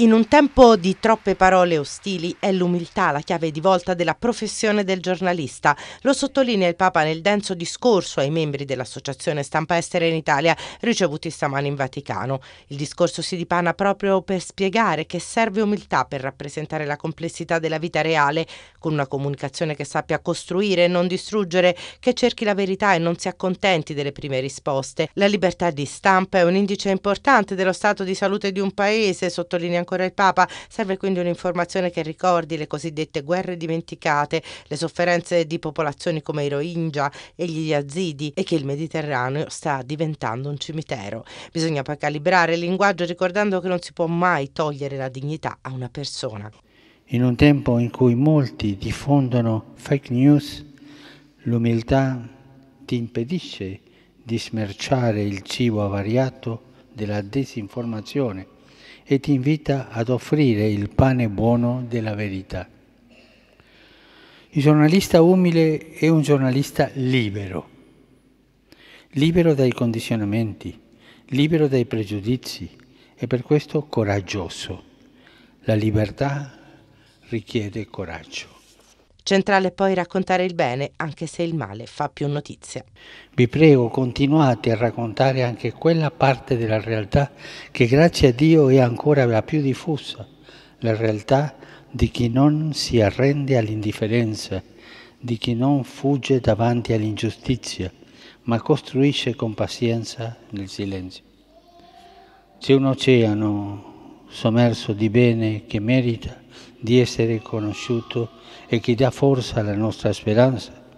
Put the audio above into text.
In un tempo di troppe parole ostili è l'umiltà la chiave di volta della professione del giornalista. Lo sottolinea il Papa nel denso discorso ai membri dell'Associazione Stampa Estera in Italia ricevuti stamani in Vaticano. Il discorso si dipana proprio per spiegare che serve umiltà per rappresentare la complessità della vita reale, con una comunicazione che sappia costruire e non distruggere, che cerchi la verità e non si accontenti delle prime risposte. La libertà di stampa è un indice importante dello stato di salute di un paese, sottolinea ancora ancora il Papa. Serve quindi un'informazione che ricordi le cosiddette guerre dimenticate, le sofferenze di popolazioni come i Rohingya e gli Yazidi e che il Mediterraneo sta diventando un cimitero. Bisogna poi calibrare il linguaggio ricordando che non si può mai togliere la dignità a una persona. In un tempo in cui molti diffondono fake news, l'umiltà ti impedisce di smerciare il cibo avariato della disinformazione e ti invita ad offrire il pane buono della verità. Il giornalista umile è un giornalista libero, libero dai condizionamenti, libero dai pregiudizi e per questo coraggioso. La libertà richiede coraggio. Centrale poi raccontare il bene, anche se il male fa più notizia. Vi prego, continuate a raccontare anche quella parte della realtà che grazie a Dio è ancora la più diffusa, la realtà di chi non si arrende all'indifferenza, di chi non fugge davanti all'ingiustizia, ma costruisce con pazienza nel silenzio. C'è un oceano sommerso di bene che merita di essere conosciuto e che dà forza alla nostra speranza